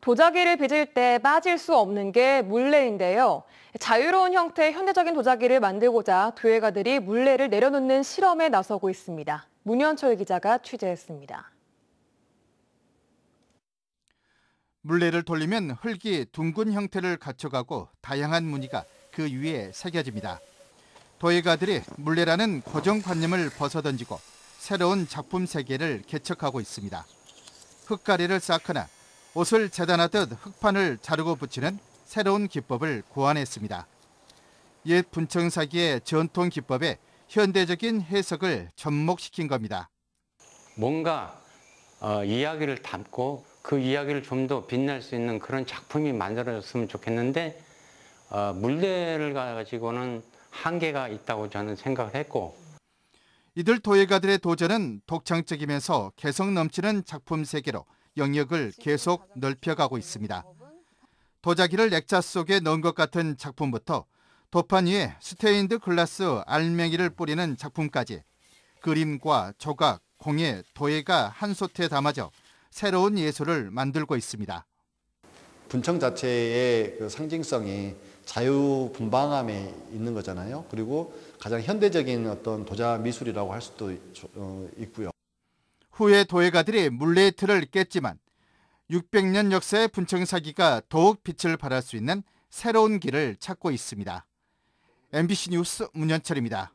도자기를 빚을 때 빠질 수 없는 게 물레인데요. 자유로운 형태의 현대적인 도자기를 만들고자 도예가들이 물레를 내려놓는 실험에 나서고 있습니다. 문현철 기자가 취재했습니다. 물레를 돌리면 흙이 둥근 형태를 갖춰가고 다양한 무늬가 그 위에 새겨집니다. 도예가들이 물레라는 고정관념을 벗어던지고 새로운 작품 세계를 개척하고 있습니다. 흙가리를 쌓거나 옷을 재단하듯 흙판을 자르고 붙이는 새로운 기법을 고안했습니다. 옛 분청사기의 전통 기법에 현대적인 해석을 접목시킨 겁니다. 뭔가 어, 이야기를 담고 그 이야기를 좀 더 빛낼 수 있는 그런 작품이 만들어졌으면 좋겠는데 어, 물대를 가지고는 한계가 있다고 저는 생각을 했고 이들 도예가들의 도전은 독창적이면서 개성 넘치는 작품 세계로 영역을 계속 넓혀가고 있습니다. 도자기를 액자 속에 넣은 것 같은 작품부터 도판 위에 스테인드 글라스 알맹이를 뿌리는 작품까지 그림과 조각, 공예, 도예가 한 소트에 담아져 새로운 예술을 만들고 있습니다. 분청 자체의 그 상징성이 자유분방함에 있는 거잖아요. 그리고 가장 현대적인 어떤 도자 미술이라고 할 수도 어, 있고요. 후에 도예가들이 물레의 틀을 깼지만 600년 역사의 분청사기가 더욱 빛을 발할 수 있는 새로운 길을 찾고 있습니다. MBC 뉴스 문현철입니다.